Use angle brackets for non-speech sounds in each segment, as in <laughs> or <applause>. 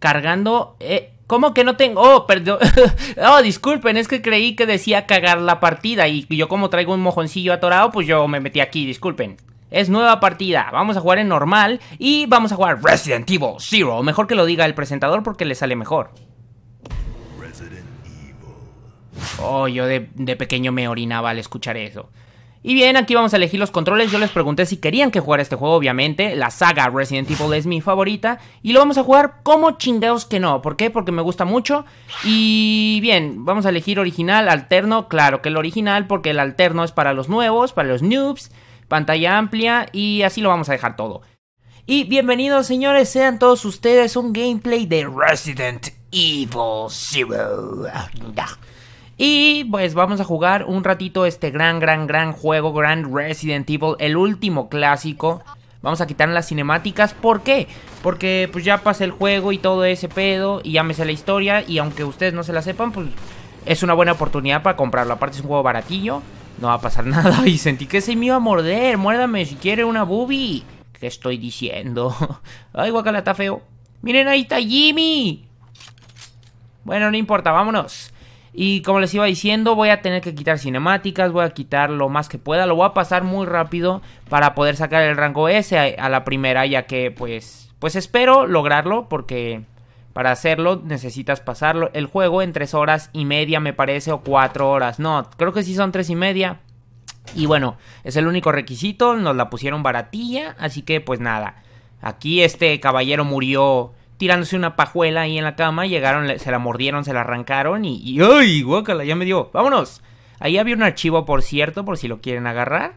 cargando... Eh, ¿Cómo que no tengo? Oh, perdón. <laughs> oh, disculpen, es que creí que decía cagar la partida y yo como traigo un mojoncillo atorado, pues yo me metí aquí, disculpen. Es nueva partida, vamos a jugar en normal y vamos a jugar Resident Evil Zero. Mejor que lo diga el presentador porque le sale mejor. Oh, yo de, de pequeño me orinaba al escuchar eso. Y bien, aquí vamos a elegir los controles, yo les pregunté si querían que jugara este juego, obviamente, la saga Resident Evil es mi favorita, y lo vamos a jugar como chingados que no, ¿por qué? Porque me gusta mucho, y bien, vamos a elegir original, alterno, claro que el original, porque el alterno es para los nuevos, para los noobs, pantalla amplia, y así lo vamos a dejar todo. Y bienvenidos señores, sean todos ustedes un gameplay de Resident Evil Zero. Y pues vamos a jugar un ratito este gran, gran, gran juego, Grand Resident Evil, el último clásico. Vamos a quitar las cinemáticas. ¿Por qué? Porque pues ya pasé el juego y todo ese pedo y ya me sé la historia y aunque ustedes no se la sepan, pues es una buena oportunidad para comprarlo. Aparte es un juego baratillo, no va a pasar <laughs> nada. Y sentí que se me iba a morder, muérdame si quiere una booby. ¿Qué estoy diciendo? <laughs> Ay, guacala, está feo. Miren, ahí está Jimmy. Bueno, no importa, vámonos. Y como les iba diciendo, voy a tener que quitar cinemáticas, voy a quitar lo más que pueda, lo voy a pasar muy rápido para poder sacar el rango S a, la primera, ya que pues, pues espero lograrlo porque para hacerlo necesitas pasarlo el juego en tres horas y media me parece o cuatro horas, no, creo que sí son tres y media. Y bueno, es el único requisito, nos la pusieron baratilla, así que pues nada, aquí este caballero murió tirándose una pajuela ahí en la cama, llegaron, se la mordieron, se la arrancaron y, ¡ay, guácala! Ya me dio. ¡Vámonos! Ahí había un archivo, por cierto, por si lo quieren agarrar.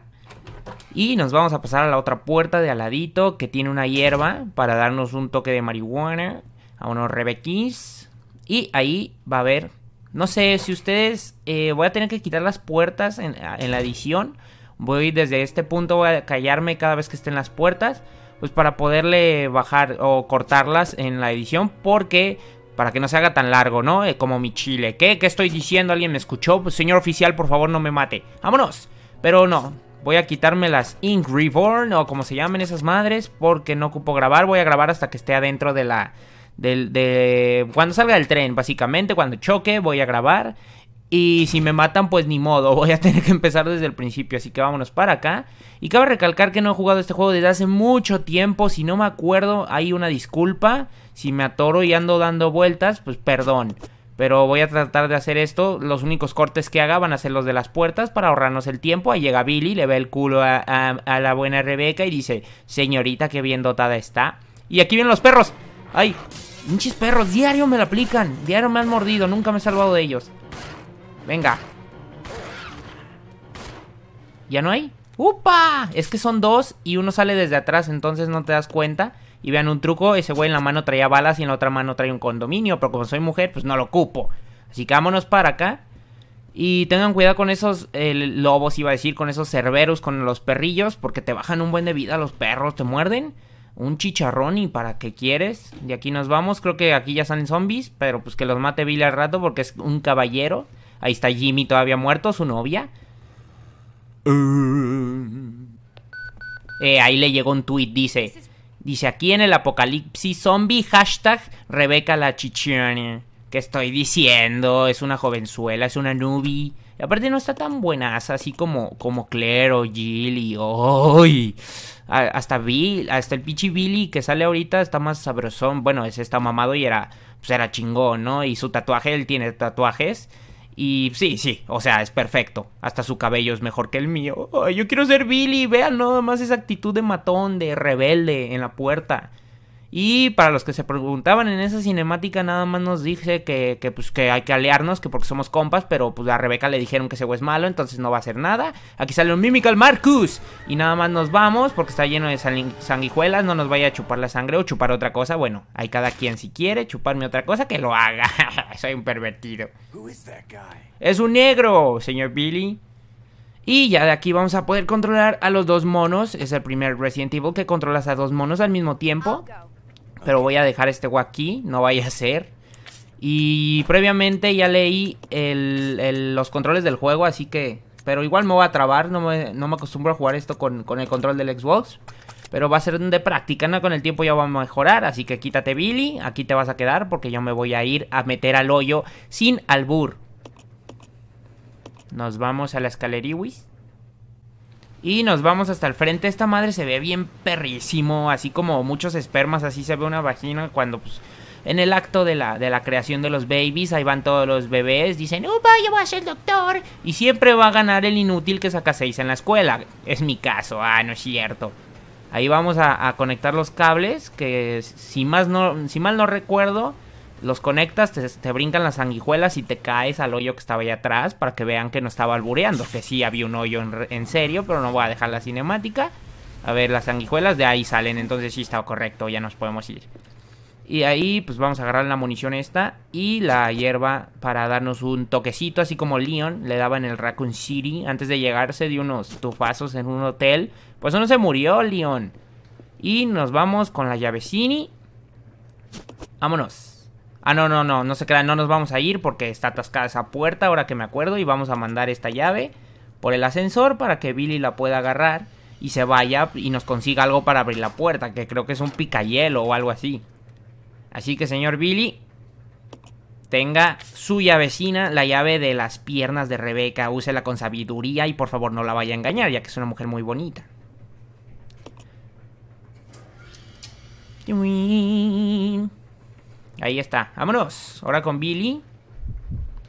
Y nos vamos a pasar a la otra puerta de aladito que tiene una hierba para darnos un toque de marihuana a unos rebequis. Y ahí va a haber, no sé si ustedes, eh, voy a tener que quitar las puertas en, la edición. Voy desde este punto, a callarme cada vez que estén las puertas pues para poderle bajar o cortarlas en la edición porque para que no se haga tan largo, ¿no? Eh, como mi chile. ¿Qué? ¿Qué estoy diciendo? ¿Alguien me escuchó? Pues, señor oficial, por favor, no me mate. ¡Vámonos! Pero no, voy a quitarme las Ink Reborn o como se llamen esas madres porque no ocupo grabar. Voy a grabar hasta que esté adentro de la... Del, de, cuando salga del tren, básicamente, cuando choque, voy a grabar. Y si me matan, pues ni modo, <laughs> voy a tener que empezar desde el principio, así que vámonos para acá. Y cabe recalcar que no he jugado este juego desde hace mucho tiempo, si no me acuerdo hay una disculpa, si me atoro y ando dando vueltas, pues perdón. Pero voy a tratar de hacer esto, los únicos cortes que haga van a ser los de las puertas para ahorrarnos el tiempo. Ahí llega Billy, le ve el culo a, la buena Rebeca y dice, señorita, qué bien dotada está. Y aquí vienen los perros. ¡Ay! Pinches perros, diario me la aplican, diario me han mordido, nunca me he salvado de ellos. Venga. ¿Ya no hay? ¡Upa! Es que son dos y uno sale desde atrás, entonces no te das cuenta. Y vean un truco, ese güey en la mano traía balas y en la otra mano trae un condominio, pero como soy mujer, pues no lo ocupo. Así que vámonos para acá. Y tengan cuidado con esos lobos, iba a decir, con esos cerberos, con los perrillos, porque te bajan un buen de vida los perros, te muerden. Un chicharrón y para qué quieres. De aquí nos vamos, creo que aquí ya salen zombies, pero pues que los mate Billy al rato porque es un caballero. Ahí está Jimmy todavía muerto, su novia. Eh, ahí le llegó un tweet, dice. Dice aquí en el apocalipsis zombie, hashtag Rebeca la Chichone. ¿Qué estoy diciendo? Es una jovenzuela, es una nubi. Y aparte no está tan buenaza, así como, como Claire o Jill Hasta Bill, hasta el pichi Billy que sale ahorita está más sabrosón. Bueno, ese está mamado y era, pues era chingón, ¿no? Y su tatuaje, él tiene tatuajes. Y sí, sí, o sea, es perfecto. Hasta su cabello es mejor que el mío. yo quiero ser Billy, vean nada más esa actitud de matón, de rebelde en la puerta. Y para los que se preguntaban en esa cinemática, nada más nos dice que, pues, que hay que aliarnos, que porque somos compas, pero pues a Rebeca le dijeron que ese güey es malo, entonces no va a hacer nada. Aquí sale un Mimical Marcus. Y nada más nos vamos porque está lleno de sanguijuelas, no nos vaya a chupar la sangre o chupar otra cosa. Bueno, hay cada quien si quiere chuparme otra cosa que lo haga. <laughs> Soy un pervertido. Es un negro, señor Billy. Y ya de aquí vamos a poder controlar a los dos monos. Es el primer Resident Evil que controlas a dos monos al mismo tiempo pero voy a dejar este guac aquí, no vaya a ser. Y previamente ya leí los controles del juego, así que... Pero igual me voy a trabar, no me, no me acostumbro a jugar esto con, el control del Xbox. Pero va a ser de práctica, Con el tiempo ya va a mejorar, así que quítate Billy, aquí te vas a quedar porque yo me voy a ir a meter al hoyo sin albur. Nos vamos a la wis. Y nos vamos hasta el frente. Esta madre se ve bien perrísimo, así como muchos espermas, así se ve una vagina cuando pues en el acto de la, de la creación de los babies, ahí van todos los bebés, dicen, upa, yo voy a ser doctor. Y siempre va a ganar el inútil que saca en la escuela. Es mi caso, ah, no es cierto. Ahí vamos a, conectar los cables, que si, más no, si mal no recuerdo, los conectas, te, brincan las sanguijuelas y te caes al hoyo que estaba allá atrás para que vean que no estaba albureando, que sí había un hoyo en, serio, pero no voy a dejar la cinemática. A ver, las sanguijuelas de ahí salen, entonces sí estaba correcto, ya nos podemos ir. Y ahí pues vamos a agarrar la munición esta y la hierba para darnos un toquecito, así como Leon le daba en el Raccoon City antes de llegarse de unos tufazos en un hotel. Pues no se murió Leon. Y nos vamos con la llavecini. Vámonos ah, no, no, no, no se crean, no nos vamos a ir porque está atascada esa puerta, ahora que me acuerdo, y vamos a mandar esta llave por el ascensor para que Billy la pueda agarrar y se vaya y nos consiga algo para abrir la puerta, que creo que es un picayelo o algo así. Así que, señor Billy, tenga su llavecina, la llave de las piernas de Rebeca, úsela con sabiduría y por favor no la vaya a engañar, ya que es una mujer muy bonita. Ahí está, vámonos. Ahora con Billy.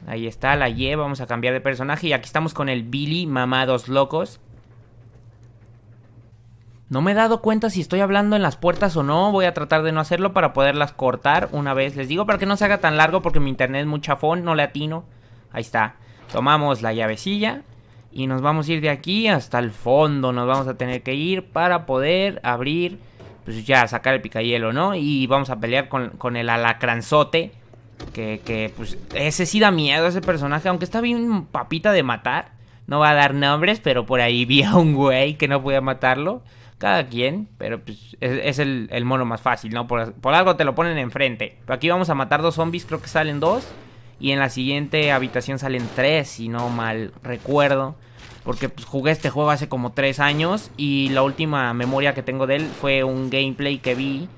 Ahí está, la Y, vamos a cambiar de personaje. Y aquí estamos con el Billy, mamados locos. No me he dado cuenta si estoy hablando en las puertas o no. Voy a tratar de no hacerlo para poderlas cortar una vez. Les digo para que no se haga tan largo porque mi internet es muy chafón, no le atino. Ahí está. Tomamos la llavecilla y nos vamos a ir de aquí hasta el fondo. Nos vamos a tener que ir para poder abrir pues ya sacar el picayelo, ¿no? Y vamos a pelear con, el alacranzote. Que, que, pues, ese sí da miedo, ese personaje. Aunque está bien papita de matar. No va a dar nombres, pero por ahí vi a un güey que no podía matarlo. Cada quien, pero pues es, el, mono más fácil, ¿no? Por, algo te lo ponen enfrente. aquí vamos a matar dos zombies, creo que salen dos. Y en la siguiente habitación salen tres, si no mal recuerdo. Porque pues, jugué este juego hace como tres años y la última memoria que tengo de él fue un gameplay que vi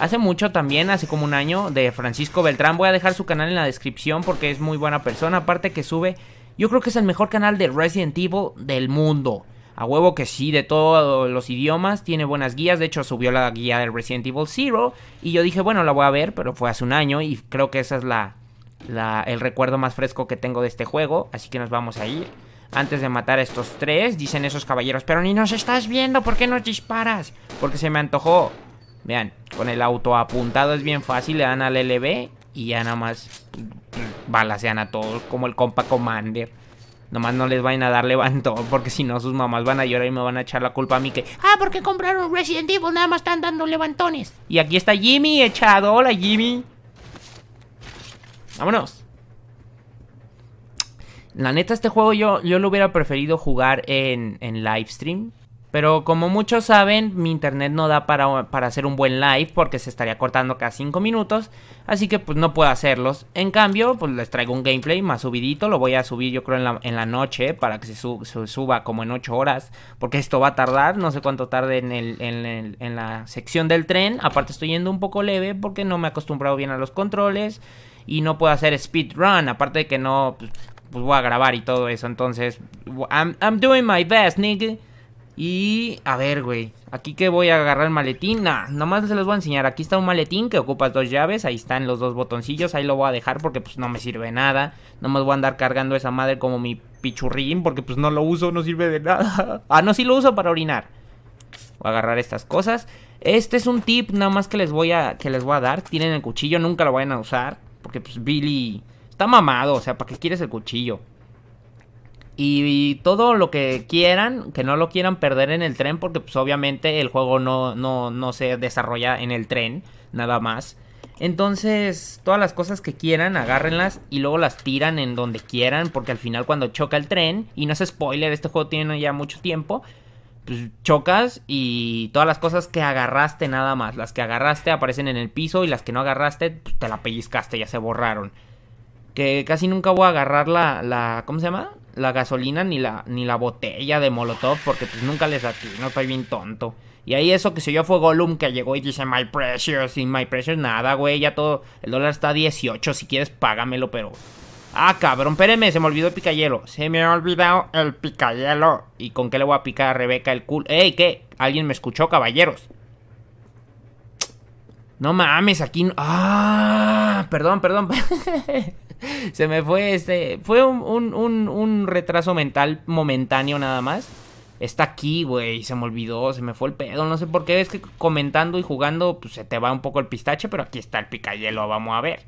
hace mucho también, hace como un año, de Francisco Beltrán. Voy a dejar su canal en la descripción porque es muy buena persona. Aparte que sube, yo creo que es el mejor canal de Resident Evil del mundo. A huevo que sí, de todos los idiomas, tiene buenas guías. De hecho, subió la guía del Resident Evil Zero. Y yo dije, bueno, la voy a ver, pero fue hace un año. Y creo que esa es la, la el recuerdo más fresco que tengo de este juego. Así que nos vamos a ir antes de matar a estos tres, dicen esos caballeros, pero ni nos estás viendo, ¿por qué nos disparas? Porque se me antojó. Vean, con el auto apuntado es bien fácil, le dan al LB y ya nada más balasean a todos como el compa Commander. Nomás no les vayan a dar levantón porque si no sus mamás van a llorar y me van a echar la culpa a mí que... Ah, porque compraron Resident Evil, nada más están dando levantones. Y aquí está Jimmy echado, hola Jimmy. Vámonos. La neta, este juego yo, yo lo hubiera preferido jugar en, en live stream. Pero como muchos saben, mi internet no da para, para, hacer un buen live porque se estaría cortando cada 5 minutos. Así que pues no puedo hacerlos. En cambio, pues les traigo un gameplay más subidito. Lo voy a subir yo creo en la, en la noche para que se, suba como en 8 horas. Porque esto va a tardar. No sé cuánto tarde en, la sección del tren. Aparte estoy yendo un poco leve porque no me he acostumbrado bien a los controles. Y no puedo hacer speedrun. Aparte de que no... Pues, pues voy a grabar y todo eso. Entonces, I'm, doing my best, nigga. Y a ver, güey. Aquí que voy a agarrar el maletín. nada nomás se los voy a enseñar. Aquí está un maletín que ocupas dos llaves. Ahí están los dos botoncillos. Ahí lo voy a dejar porque pues no me sirve nada. más voy a andar cargando esa madre como mi pichurrín. Porque pues no lo uso, no sirve de nada. <laughs> Ah, no, sí lo uso para orinar. Voy a agarrar estas cosas. Este es un tip nada más que les voy a, que les voy a dar. Tienen el cuchillo, nunca lo vayan a usar. Porque pues Billy Está mamado, o sea, ¿para qué quieres el cuchillo? Y, todo lo que quieran, que no lo quieran perder en el tren, porque pues, obviamente el juego no, no se desarrolla en el tren, nada más. Entonces, todas las cosas que quieran, agárrenlas y luego las tiran en donde quieran, porque al final cuando choca el tren, y no es spoiler, este juego tiene ya mucho tiempo, pues chocas y todas las cosas que agarraste nada más, las que agarraste aparecen en el piso y las que no agarraste, pues te la pellizcaste, ya se borraron que casi nunca voy a agarrar la, ¿cómo se llama? La gasolina ni la, ni la botella de Molotov porque pues nunca les no estoy bien tonto. Y ahí eso que se yo fue Gollum que llegó y dice My Precious, y My Precious nada, güey, ya todo, el dólar está a 18, si quieres págamelo, pero... Ah, cabrón, espéreme, se me olvidó el picayelo. Se me ha olvidado el picayelo. ¿Y con qué le voy a picar a Rebeca el culo? ¡Ey, qué! ¿Alguien me escuchó, caballeros? No mames, aquí... No... ¡Ah! Perdón, perdón. <laughs> se me fue este. Fue un, un, un, retraso mental momentáneo nada más. Está aquí, güey, se me olvidó, se me fue el pedo, no sé por qué, es que comentando y jugando pues se te va un poco el pistache, pero aquí está el picayelo, vamos a ver.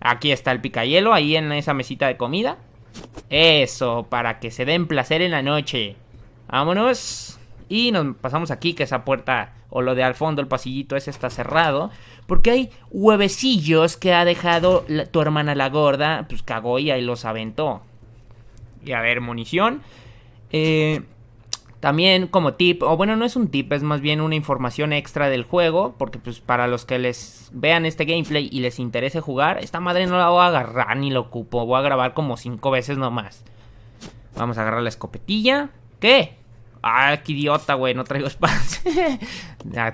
Aquí está el picayelo, ahí en esa mesita de comida. Eso, para que se den placer en la noche. Vámonos. Y nos pasamos aquí, que esa puerta o lo de al fondo, el pasillito ese está cerrado. Porque hay huevecillos que ha dejado tu hermana la gorda, pues cagó y ahí los aventó. Y a ver, munición. Eh, también como tip, o bueno, no es un tip, es más bien una información extra del juego, porque pues para los que les vean este gameplay y les interese jugar, esta madre no la voy a agarrar ni lo ocupo, voy a grabar como cinco veces nomás. Vamos a agarrar la escopetilla. ¿Qué? Ah, qué idiota, güey, no traigo <laughs> espadas.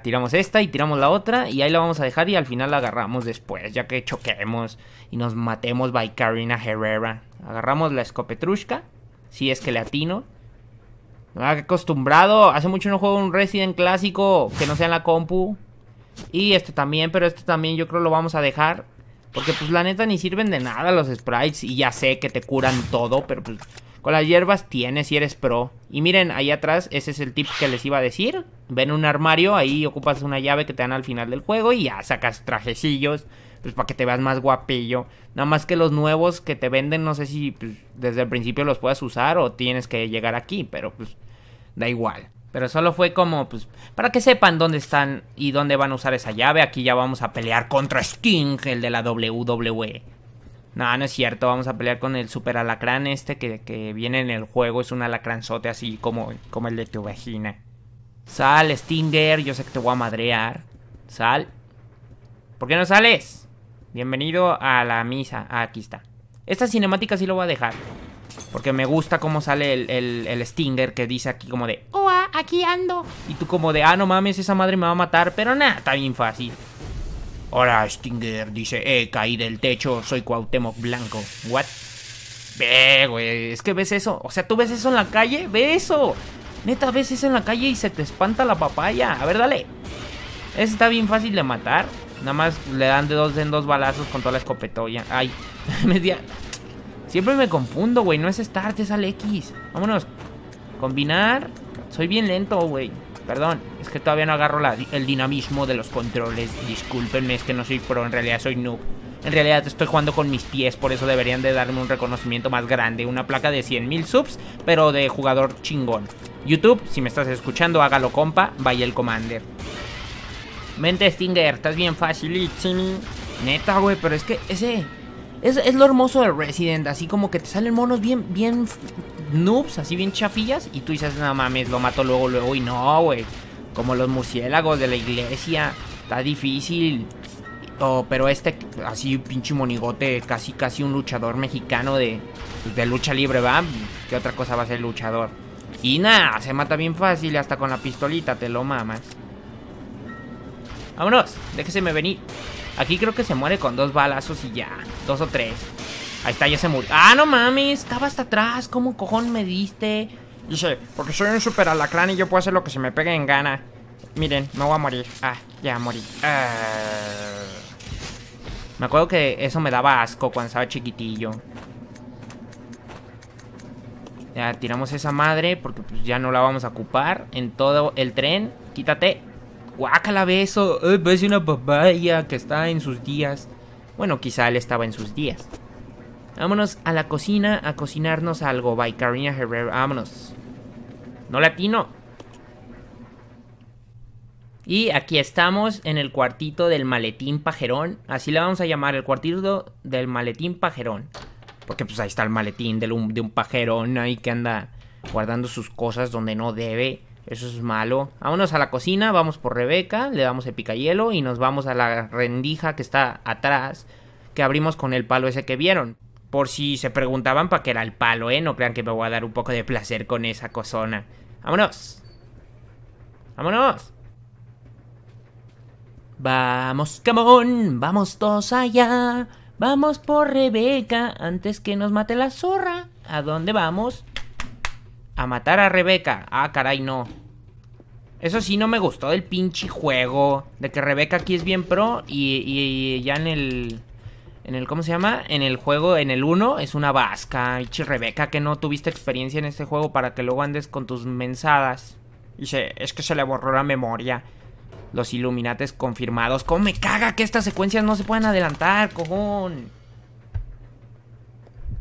tiramos esta y tiramos la otra y ahí la vamos a dejar y al final la agarramos después, ya que choquemos y nos matemos by Karina Herrera. Agarramos la escopetrushka, si es que le atino. Me ah, acostumbrado, hace mucho no juego un Resident clásico que no sea en la compu. Y esto también, pero esto también yo creo lo vamos a dejar. Porque pues la neta ni sirven de nada los sprites y ya sé que te curan todo, pero pues... Con las hierbas tienes si eres pro. Y miren, ahí atrás, ese es el tip que les iba a decir. Ven un armario, ahí ocupas una llave que te dan al final del juego y ya sacas trajecillos, pues para que te veas más guapillo. Nada más que los nuevos que te venden, no sé si pues, desde el principio los puedas usar o tienes que llegar aquí, pero pues da igual. Pero solo fue como, pues, para que sepan dónde están y dónde van a usar esa llave. Aquí ya vamos a pelear contra Sting, el de la WWE. No, no es cierto, vamos a pelear con el super alacrán este que, viene en el juego, es un alacranzote así como, como el de tu vagina. Sal, Stinger, yo sé que te voy a madrear. Sal. ¿Por qué no sales? Bienvenido a la misa. Ah, aquí está. Esta cinemática sí lo voy a dejar. Porque me gusta cómo sale el, Stinger que dice aquí como de... oh, aquí ando! Y tú como de, ah, no mames, esa madre me va a matar. Pero nada, está bien fácil. Ahora Stinger dice, eh, caí del techo, soy Cuauhtémoc Blanco. What? Ve, güey, es que ves eso. O sea, tú ves eso en la calle, ve eso. Neta, ves eso en la calle y se te espanta la papaya. A ver, dale. Ese está bien fácil de matar. Nada más le dan de dos en dos balazos con toda la escopetoya. Ay, <laughs> media. Siempre me confundo, güey. No es start, es al X. Vámonos. Combinar. Soy bien lento, güey. Perdón, es que todavía no agarro el dinamismo de los controles. Discúlpenme, es que no soy pro, en realidad soy noob. En realidad estoy jugando con mis pies, por eso deberían de darme un reconocimiento más grande. Una placa de 100.000 subs, pero de jugador chingón. YouTube, si me estás escuchando, hágalo compa, vaya el commander. Mente Stinger, estás bien fácil, Neta, güey, pero es que ese... Es, lo hermoso del Resident, así como que te salen monos bien, bien noobs, así bien chafillas, y tú dices, no mames, lo mato luego, luego, y no, güey. Como los murciélagos de la iglesia, está difícil. pero este, así pinche monigote, casi, casi un luchador mexicano de, pues, de lucha libre, va. ¿Qué otra cosa va a ser luchador? Y nada, se mata bien fácil, hasta con la pistolita te lo mamas. Vámonos, déjese me venir. Aquí creo que se muere con dos balazos y ya, dos o tres. Ahí está, ya se murió. ¡Ah, no mames! Estaba hasta atrás. ¿Cómo cojón me diste? Dice, porque soy un super alacrán y yo puedo hacer lo que se me pegue en gana. Miren, me voy a morir. Ah, ya morí. Ah. Me acuerdo que eso me daba asco cuando estaba chiquitillo. Ya tiramos esa madre porque pues, ya no la vamos a ocupar en todo el tren. Quítate. Guácala, beso. Ay, parece una papaya que está en sus días. Bueno, quizá él estaba en sus días. Vámonos a la cocina a cocinarnos algo. By Karina Herrera. Vámonos. No latino. Y aquí estamos en el cuartito del maletín pajerón. Así le vamos a llamar, el cuartito del maletín pajerón. Porque pues ahí está el maletín de un, de un pajerón ahí que anda guardando sus cosas donde no debe. Eso es malo. Vámonos a la cocina, vamos por Rebeca, le damos el picayelo y nos vamos a la rendija que está atrás, que abrimos con el palo ese que vieron. Por si se preguntaban, para qué era el palo, ¿eh? No crean que me voy a dar un poco de placer con esa cosona. ¡Vámonos! ¡Vámonos! Vamos, camón, vamos todos allá. Vamos por Rebeca antes que nos mate la zorra. ¿A dónde vamos? A matar a Rebeca. Ah, caray, no. Eso sí, no me gustó del pinche juego. De que Rebeca aquí es bien pro y ya en el en el, ¿cómo se llama? En el juego, en el 1, es una vasca. Y Rebeca, que no tuviste experiencia en este juego para que luego andes con tus mensadas. Dice, es que se le borró la memoria. Los iluminates confirmados. ¿Cómo me caga que estas secuencias no se puedan adelantar, cojón?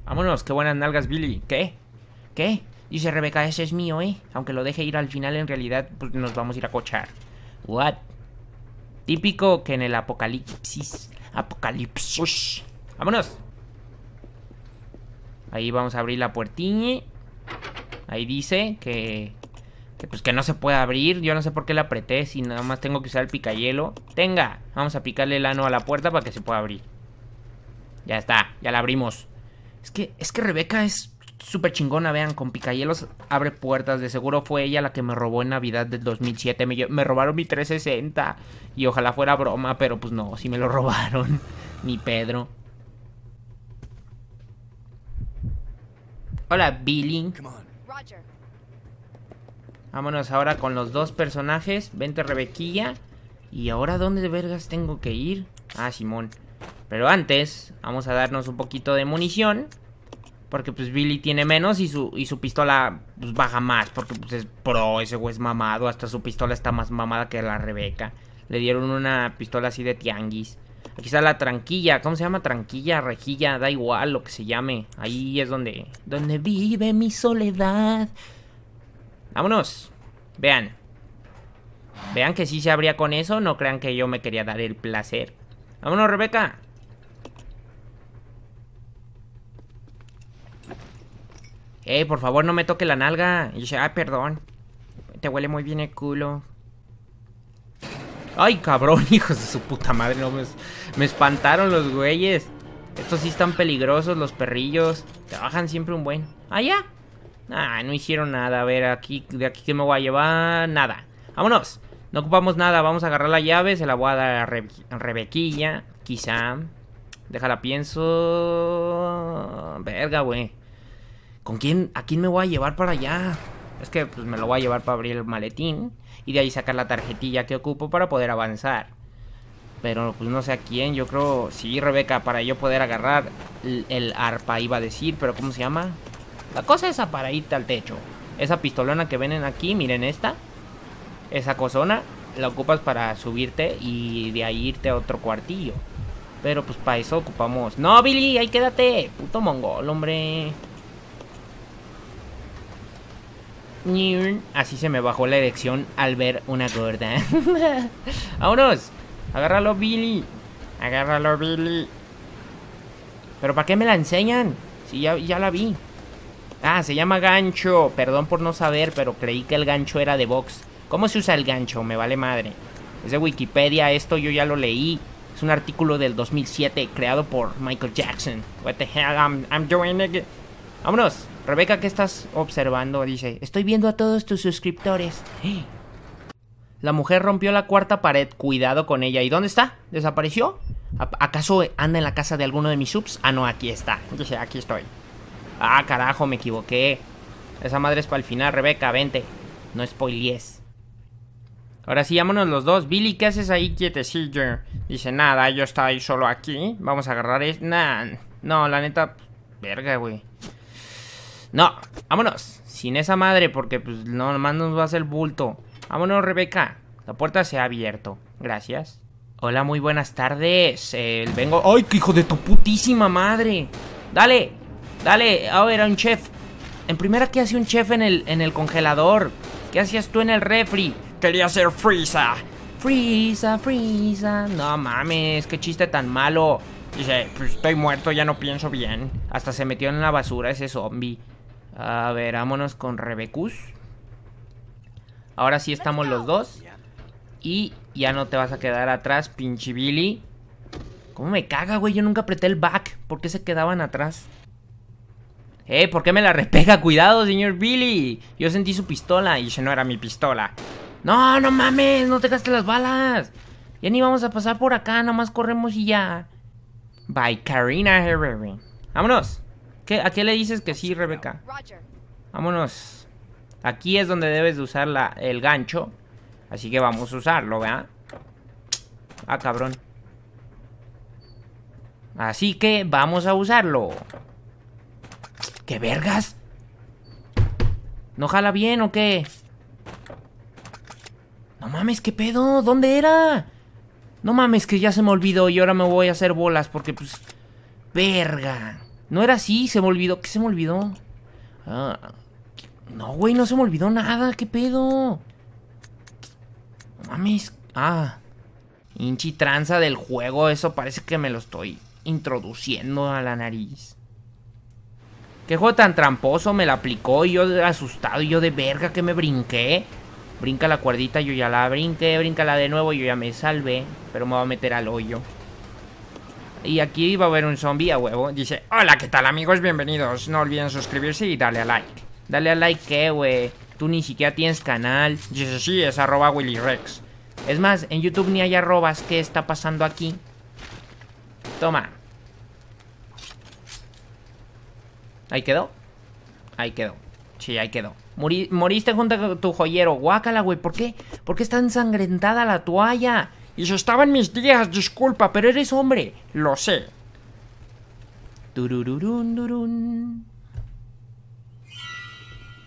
Vámonos, qué buenas nalgas, Billy. ¿Qué? ¿Qué? Dice Rebeca, ese es mío, ¿eh? Aunque lo deje ir al final, en realidad pues, nos vamos a ir a cochar. What? Típico que en el apocalipsis Apocalipsis. Vámonos. Ahí vamos a abrir la puertiñe Ahí dice que, que, pues que no se puede abrir. Yo no sé por qué la apreté. Si nada más tengo que usar el picayelo. Tenga. Vamos a picarle el ano a la puerta para que se pueda abrir. Ya está. Ya la abrimos. Es que, es que Rebeca es súper chingona, vean, con picayelos abre puertas. De seguro fue ella la que me robó en Navidad del 2007. Me, me robaron mi 360 y ojalá fuera broma, pero pues no, si me lo <laughs> robaron. Mi Pedro. Hola, Billing... Vámonos ahora con los dos personajes. Vente, Rebequilla. ¿Y ahora dónde de vergas tengo que ir? Ah, Simón. Pero antes, vamos a darnos un poquito de munición. Porque pues Billy tiene menos y su, y su pistola pues, baja más. Porque pues es pro, ese güey es mamado. Hasta su pistola está más mamada que la Rebeca. Le dieron una pistola así de tianguis. Aquí está la tranquilla. ¿Cómo se llama? Tranquilla, rejilla, da igual lo que se llame. Ahí es donde... Donde vive mi soledad. Vámonos. Vean. Vean que sí se abría con eso. No crean que yo me quería dar el placer. Vámonos, Rebeca. Ey, por favor no me toque la nalga. Y yo perdón. Te huele muy bien el culo. Ay, cabrón, <laughs> hijos de su puta madre. No, me, espantaron los güeyes. Estos sí están peligrosos, los perrillos. Trabajan siempre un buen. Ah, ya. Ah, no hicieron nada. A ver, aquí, de aquí que me voy a llevar. Nada. Vámonos. No ocupamos nada. Vamos a agarrar la llave. Se la voy a dar a, Rebequilla. Quizá. Déjala, pienso. Verga, güey. ¿Con quién? ¿A quién me voy a llevar para allá? Es que pues, me lo voy a llevar para abrir el maletín y de ahí sacar la tarjetilla que ocupo para poder avanzar. Pero pues no sé a quién, yo creo... Sí, Rebeca, para yo poder agarrar el, arpa iba a decir, pero ¿cómo se llama? La cosa esa para irte al techo. Esa pistolona que ven aquí, miren esta. Esa cosona la ocupas para subirte y de ahí irte a otro cuartillo. Pero pues para eso ocupamos... No, Billy, ahí quédate. Puto mongol, hombre. Así se me bajó la erección al ver una gorda. <laughs> ¡Vámonos! ¡Agárralo, Billy! ¡Agárralo, Billy! ¿Pero para qué me la enseñan? Si ya, ya la vi. Ah, se llama gancho. Perdón por no saber, pero creí que el gancho era de box. ¿Cómo se usa el gancho? Me vale madre. Es de Wikipedia, esto yo ya lo leí. Es un artículo del 2007 creado por Michael Jackson. What the hell I'm, I'm Vámonos. Rebeca, ¿qué estás observando? Dice, estoy viendo a todos tus suscriptores. La mujer rompió la cuarta pared, cuidado con ella. ¿Y dónde está? ¿Desapareció? ¿Acaso anda en la casa de alguno de mis subs? Ah, no, aquí está. Dice, aquí estoy. Ah, carajo, me equivoqué. Esa madre es para el final, Rebeca, vente. No spoilies. Ahora sí, vámonos los dos. Billy, ¿qué haces ahí quietecillo? Dice, nada, yo estoy solo aquí. Vamos a agarrar es... Nah, no, la neta... Verga, güey. No, vámonos. Sin esa madre, porque pues no, nomás nos va a hacer bulto. Vámonos, Rebeca. La puerta se ha abierto. Gracias. Hola, muy buenas tardes. vengo... ¡Ay, qué hijo de tu putísima madre! Dale, dale. Ahora un chef. En primera, ¿qué hace un chef en el, en el congelador? ¿Qué hacías tú en el refri? Quería ser Frieza Frieza, Frieza No mames, qué chiste tan malo. Dice, pues estoy muerto, ya no pienso bien. Hasta se metió en la basura ese zombie. A ver, vámonos con Rebecus. Ahora sí estamos los dos. Y ya no te vas a quedar atrás, pinche Billy. ¿Cómo me caga, güey? Yo nunca apreté el back. ¿Por qué se quedaban atrás? ¡Eh! ¿Por qué me la repega? <laughs> ¡Cuidado, señor Billy! Yo sentí su pistola y ya no era mi pistola. ¡No, no mames! ¡No te gastes las balas! Ya ni vamos a pasar por acá, nomás corremos y ya. Bye, Karina Herrera. ¡Vámonos! ¿A qué le dices que sí, Rebeca? Vámonos. Aquí es donde debes de usar el gancho. Así que vamos a usarlo, ¿verdad? Ah, cabrón. Así que vamos a usarlo. ¿Qué vergas? ¿No jala bien o qué? No mames, ¿qué pedo? ¿Dónde era? No mames, que ya se me olvidó y ahora me voy a hacer bolas porque pues... Verga. No era así, se me olvidó. ¿Qué se me olvidó? Ah, no, güey, no se me olvidó nada. ¿Qué pedo? Mames. Ah. Hinchi tranza del juego. Eso parece que me lo estoy introduciendo a la nariz. Qué juego tan tramposo me la aplicó y yo asustado y yo de verga que me brinqué. Brinca la cuerdita, yo ya la brinqué, brinca la de nuevo, yo ya me salvé, pero me va a meter al hoyo. Y aquí va a haber un zombi a huevo. Dice, hola, ¿qué tal amigos? Bienvenidos. No olviden suscribirse y darle a like. Dale a like qué güey. Tú ni siquiera tienes canal. Dice, sí, es arroba Rex. Es más, en YouTube ni hay arrobas. ¿Qué está pasando aquí? Toma. Ahí quedó. Ahí quedó. Sí, ahí quedó. moriste junto a tu joyero. Guácala, güey. ¿Por qué? ¿Por qué está ensangrentada la toalla? Y eso estaba en mis días, disculpa, pero eres hombre. Lo sé.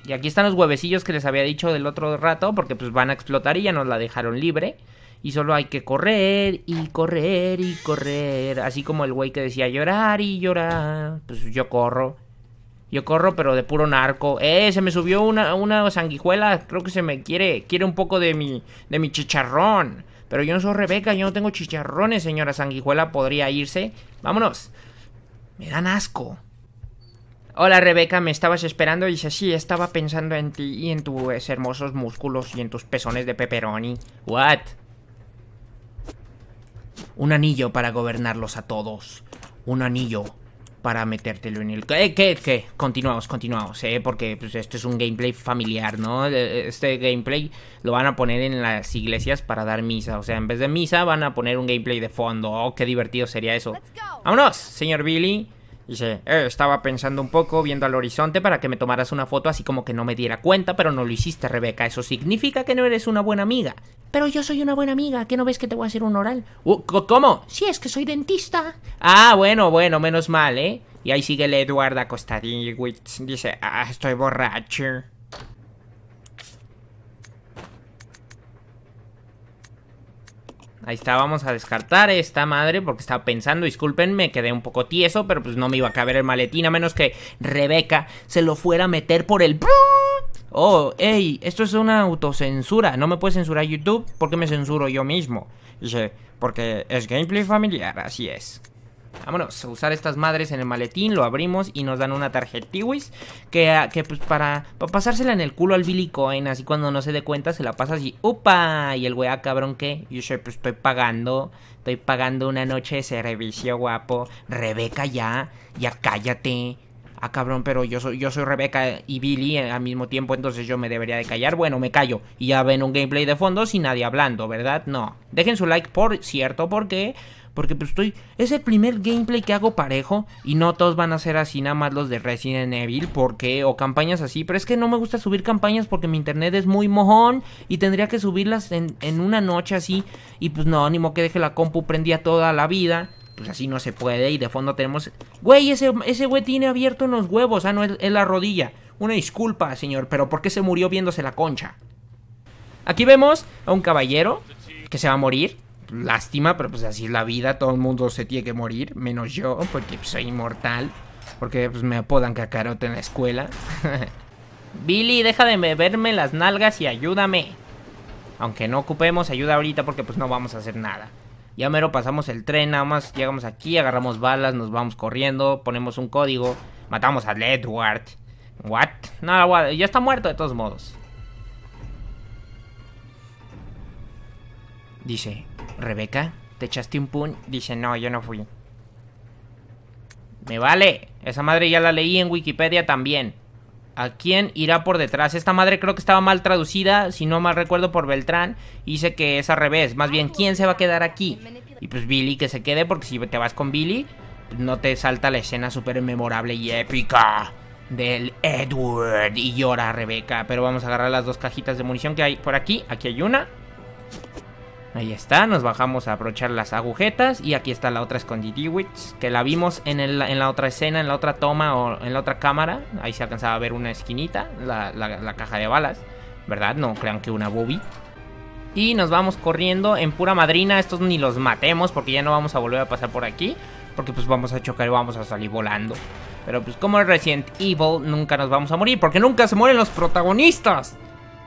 Y aquí están los huevecillos que les había dicho del otro rato, porque pues van a explotar y ya nos la dejaron libre. Y solo hay que correr y correr y correr. Así como el güey que decía llorar y llorar. Pues yo corro. Yo corro, pero de puro narco. Eh, se me subió una, una sanguijuela. Creo que se me quiere. Quiere un poco de mi. de mi chicharrón. Pero yo no soy Rebeca, yo no tengo chicharrones, señora sanguijuela, podría irse. Vámonos. Me dan asco. Hola Rebeca, me estabas esperando y dice, sí, estaba pensando en ti y en tus hermosos músculos y en tus pezones de pepperoni. What? Un anillo para gobernarlos a todos. Un anillo para metértelo en el... Eh, ¿Qué? ¿Qué? Continuamos, continuamos, ¿eh? Porque pues, esto es un gameplay familiar, ¿no? Eh, este gameplay lo van a poner en las iglesias para dar misa. O sea, en vez de misa van a poner un gameplay de fondo. ¡Oh, qué divertido sería eso! ¡Vámonos, señor Billy! Dice, eh, estaba pensando un poco, viendo al horizonte para que me tomaras una foto así como que no me diera cuenta, pero no lo hiciste, Rebeca. Eso significa que no eres una buena amiga. Pero yo soy una buena amiga, ¿qué no ves que te voy a hacer un oral? Uh, ¿Cómo? Si es que soy dentista. Ah, bueno, bueno, menos mal, ¿eh? Y ahí sigue el Eduardo acostadillo, dice, ah, estoy borracho. Ahí está, vamos a descartar esta madre porque estaba pensando, disculpen, me quedé un poco tieso, pero pues no me iba a caber el maletín a menos que Rebeca se lo fuera a meter por el... Oh, ey, esto es una autocensura, no me puede censurar YouTube, porque me censuro yo mismo? Dice, porque es gameplay familiar, así es. Vámonos, usar estas madres en el maletín, lo abrimos y nos dan una tarjeta que, que pues para, pasársela en el culo al Billy Coin, así cuando no se dé cuenta se la pasa así ¡upa! Y el weá ah, cabrón que yo pues, estoy pagando, estoy pagando una noche de servicio guapo. Rebeca ya, ya cállate. Ah, cabrón, pero yo soy, yo soy Rebeca y Billy eh, al mismo tiempo, entonces yo me debería de callar. Bueno, me callo. Y ya ven un gameplay de fondo sin nadie hablando, ¿verdad? No. Dejen su like, por cierto, porque porque pues estoy. Es el primer gameplay que hago parejo. Y no todos van a ser así, nada más los de Resident Evil. Porque. O campañas así. Pero es que no me gusta subir campañas porque mi internet es muy mojón. Y tendría que subirlas en, una noche así. Y pues no, modo que deje la compu prendida toda la vida. Pues así no se puede. Y de fondo tenemos. Güey, ese, güey tiene abierto unos huevos. Ah, no, es la rodilla. Una disculpa, señor. Pero ¿por qué se murió viéndose la concha? Aquí vemos a un caballero que se va a morir lástima, pero pues así es la vida, todo el mundo se tiene que morir, menos yo, porque pues, soy inmortal, porque pues me apodan cacarote en la escuela. <laughs> Billy, deja de beberme las nalgas y ayúdame. Aunque no ocupemos ayuda ahorita porque pues no vamos a hacer nada. Ya mero pasamos el tren, nada más llegamos aquí, agarramos balas, nos vamos corriendo, ponemos un código, matamos a Ledward What? no, ya está muerto de todos modos. Dice, Rebeca, te echaste un pun. Dice, no, yo no fui. Me vale. Esa madre ya la leí en Wikipedia también. ¿A quién irá por detrás? Esta madre creo que estaba mal traducida, si no mal recuerdo, por Beltrán. Dice que es al revés. Más bien, ¿quién se va a quedar aquí? Y pues Billy que se quede, porque si te vas con Billy, no te salta la escena súper memorable y épica del Edward. Y llora Rebeca. Pero vamos a agarrar las dos cajitas de munición que hay por aquí. Aquí hay una. Ahí está, nos bajamos a aprovechar las agujetas y aquí está la otra escondidiwitz que la vimos en, la otra escena, en la otra toma o en la otra cámara. Ahí se alcanzaba a ver una esquinita, la, caja de balas, ¿verdad? No crean que una bobby. Y nos vamos corriendo en pura madrina, estos ni los matemos porque ya no vamos a volver a pasar por aquí. Porque pues vamos a chocar y vamos a salir volando. Pero pues como es Resident Evil, nunca nos vamos a morir porque nunca se mueren los protagonistas.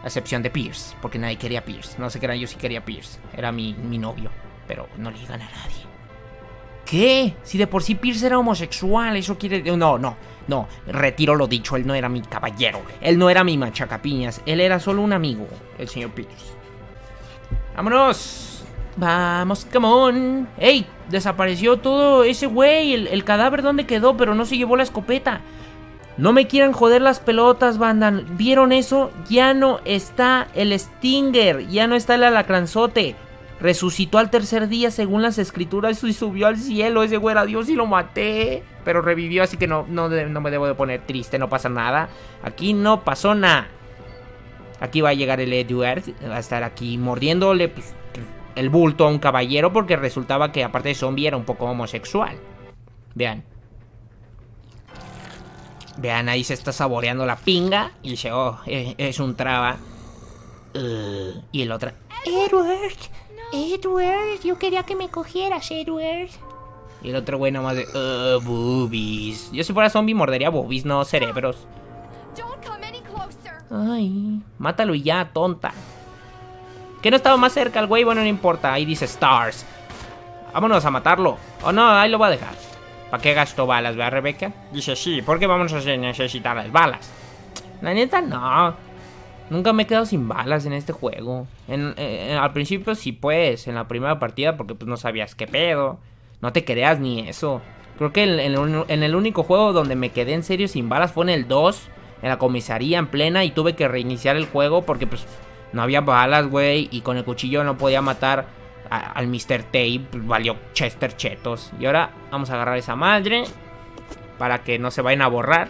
A excepción de Pierce, porque nadie quería a Pierce. No sé qué era, yo si quería a Pierce. Era mi, novio, pero no le digan a nadie. ¿Qué? Si de por sí Pierce era homosexual, eso quiere... decir. No, no, no, retiro lo dicho, él no era mi caballero, él no era mi machacapiñas, él era solo un amigo, el señor Pierce. ¡Vámonos! Vamos, come on. ¡Ey! Desapareció todo ese güey. El, el, cadáver, ¿dónde quedó? Pero no se llevó la escopeta. No me quieran joder las pelotas, bandan ¿Vieron eso? Ya no está el Stinger, ya no está el alacranzote. Resucitó al tercer día según las escrituras y subió al cielo. Ese güey era Dios y lo maté. Pero revivió, así que no, no, me debo de poner triste, no pasa nada. Aquí no pasó nada. Aquí va a llegar el Edward, va a estar aquí mordiéndole pues, el bulto a un caballero porque resultaba que aparte de zombie era un poco homosexual. Vean. Vean, ahí se está saboreando la pinga y dice, oh, e, es, un traba. Eh, y el otro, Edward, Edward, yo quería que me cogieras, Edward. Y el otro güey nomás de, eh, Yo si fuera zombie mordería boobies, no cerebros. Ay, mátalo ya, tonta. Que no estaba más cerca el güey, bueno, no importa. Ahí dice stars. Vámonos a matarlo. O oh, no, ahí lo voy a dejar. ¿Para qué gastó balas, verdad, Rebeca? Dice, sí, porque vamos a necesitar las balas. La neta, no. Nunca me he quedado sin balas en este juego. Eh, al principio sí, pues, en la primera partida, porque pues no sabías qué pedo. No te creas ni eso. Creo que en, el único juego donde me quedé en serio sin balas fue en el 2, en la comisaría en plena, y tuve que reiniciar el juego porque pues no había balas, güey, y con el cuchillo no podía matar al Mr. Tape pues, valió Chester Chetos. Y ahora vamos a agarrar esa madre para que no se vayan a borrar.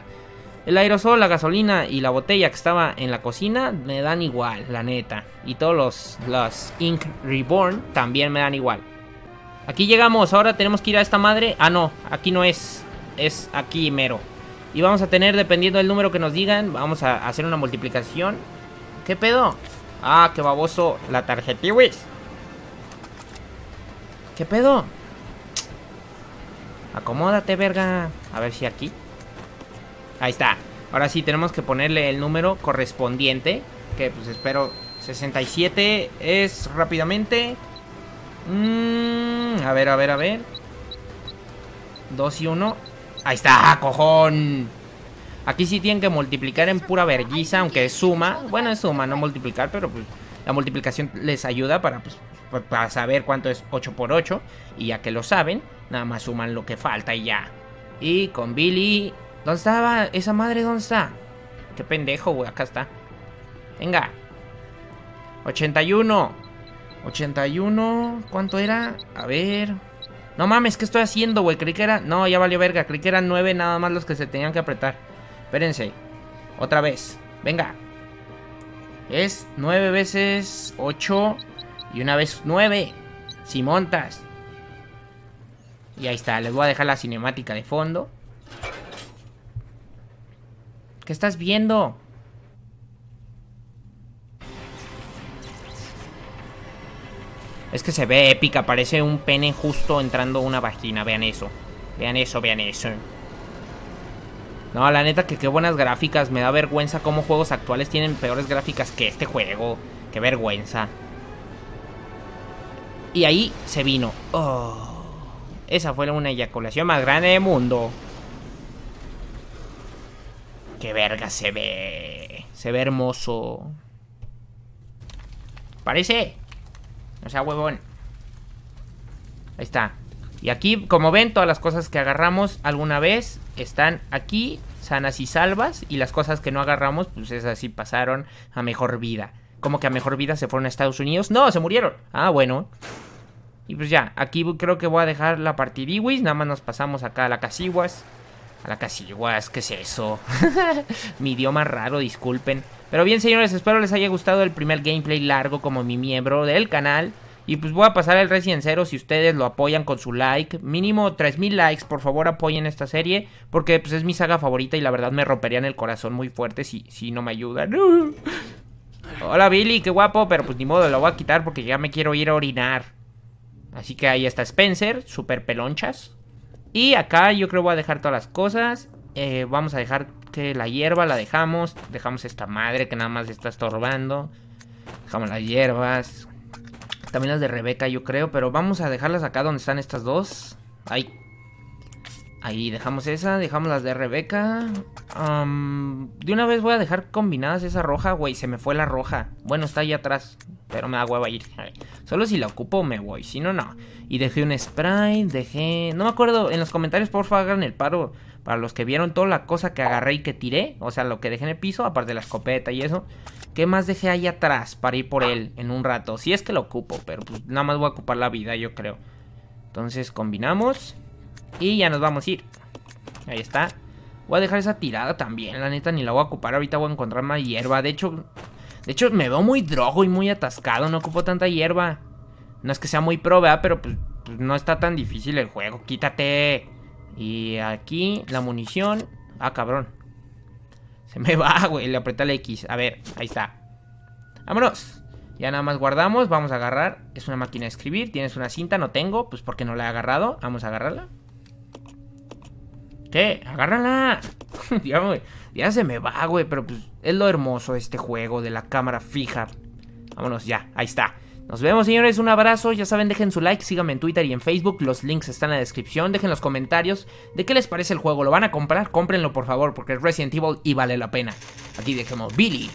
El aerosol, la gasolina y la botella que estaba en la cocina me dan igual, la neta. Y todos los, los Ink Reborn también me dan igual. Aquí llegamos, ahora tenemos que ir a esta madre. Ah, no, aquí no es. Es aquí mero. Y vamos a tener, dependiendo del número que nos digan, vamos a hacer una multiplicación. ¿Qué pedo? Ah, qué baboso la tarjetiwis. ¿Qué pedo? Acomódate, verga. A ver si aquí. Ahí está. Ahora sí, tenemos que ponerle el número correspondiente. Que pues espero... 67 es rápidamente. Mm, a ver, a ver, a ver. 2 y 1. Ahí está, ah, cojón. Aquí sí tienen que multiplicar en pura vergüenza, aunque es suma. Bueno, es suma, no multiplicar, pero pues la multiplicación les ayuda para pues, para saber cuánto es 8 por 8 Y ya que lo saben, nada más suman lo que falta y ya. Y con Billy... ¿Dónde estaba? ¿Esa madre dónde está? Qué pendejo, güey. Acá está. Venga. 81. 81. ¿Cuánto era? A ver. No mames, ¿qué estoy haciendo, güey? Creí que era... No, ya valió verga. Creí que eran 9 nada más los que se tenían que apretar. Espérense. Otra vez. Venga. Es 9 veces 8. Y una vez nueve. Si montas. Y ahí está. Les voy a dejar la cinemática de fondo. ¿Qué estás viendo? Es que se ve épica, parece un pene justo entrando una vagina, vean eso. Vean eso, vean eso. No, la neta que qué buenas gráficas, me da vergüenza cómo juegos actuales tienen peores gráficas que este juego. Qué vergüenza. Y ahí se vino. Oh. Esa fue una eyaculación más grande del mundo. ¡Qué verga se ve! Se ve hermoso. Parece. O sea, huevón. Ahí está. Y aquí, como ven, todas las cosas que agarramos alguna vez están aquí, sanas y salvas. Y las cosas que no agarramos, pues esas sí pasaron a mejor vida. Como que a mejor vida se fueron a Estados Unidos? No, se murieron. Ah, bueno. Y pues ya, aquí creo que voy a dejar la partida. partidiwis. Nada más nos pasamos acá a la Casiguas. A la Casiguas, ¿qué es eso? <laughs> mi idioma raro, disculpen. Pero bien, señores, espero les haya gustado el primer gameplay largo como mi miembro del canal. Y pues voy a pasar el Resident cero si ustedes lo apoyan con su like. Mínimo 3000 likes, por favor apoyen esta serie. Porque pues es mi saga favorita y la verdad me romperían el corazón muy fuerte si, si no me ayudan. <laughs> Hola Billy, qué guapo, pero pues ni modo, lo voy a quitar porque ya me quiero ir a orinar. Así que ahí está Spencer, super pelonchas. Y acá yo creo voy a dejar todas las cosas. Eh, vamos a dejar que la hierba la dejamos. Dejamos esta madre que nada más está estorbando. Dejamos las hierbas. También las de Rebeca yo creo, pero vamos a dejarlas acá donde están estas dos. Ay, Ahí dejamos esa, dejamos las de Rebeca. de una vez voy a dejar combinadas esa roja, güey. Se me fue la roja. Bueno, está ahí atrás, pero me da hueva ir. Solo si la ocupo me voy, si no, no. Y dejé un spray, dejé... No me acuerdo, en los comentarios por favor, hagan el paro para los que vieron toda la cosa que agarré y que tiré. O sea, lo que dejé en el piso, aparte de la escopeta y eso. ¿Qué más dejé ahí atrás para ir por él en un rato? Si es que lo ocupo, pero pues nada más voy a ocupar la vida, yo creo. Entonces combinamos. Y ya nos vamos a ir. Ahí está. Voy a dejar esa tirada también, la neta, ni la voy a ocupar. Ahorita voy a encontrar más hierba. De hecho, de hecho me veo muy drogo y muy atascado. No ocupo tanta hierba. No es que sea muy pro, ¿verdad? Pero pues, pues no está tan difícil el juego. Quítate. Y aquí la munición. Ah, cabrón. Se me <laughs> va, güey. Le aprieta la X. A ver, ahí está. Vámonos. Ya nada más guardamos. Vamos a agarrar. Es una máquina de escribir. Tienes una cinta. No tengo. Pues porque no la he agarrado. Vamos a agarrarla. ¿Qué? ¡Agárrala! <laughs> ya, se me va, güey. Pero pues es lo hermoso este juego, de la cámara fija. Vámonos, ya. Ahí está. Nos vemos, señores. Un abrazo. Ya saben, dejen su like, síganme en Twitter y en Facebook. Los links están en la descripción. Dejen los comentarios de qué les parece el juego. ¿Lo van a comprar? Cómprenlo, por favor, porque es Resident Evil y vale la pena. Aquí dejemos Billy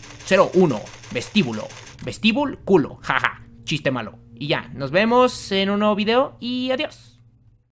01, vestíbulo. Vestíbulo, culo. Jaja, chiste malo. Y ya, nos vemos en un nuevo video y adiós.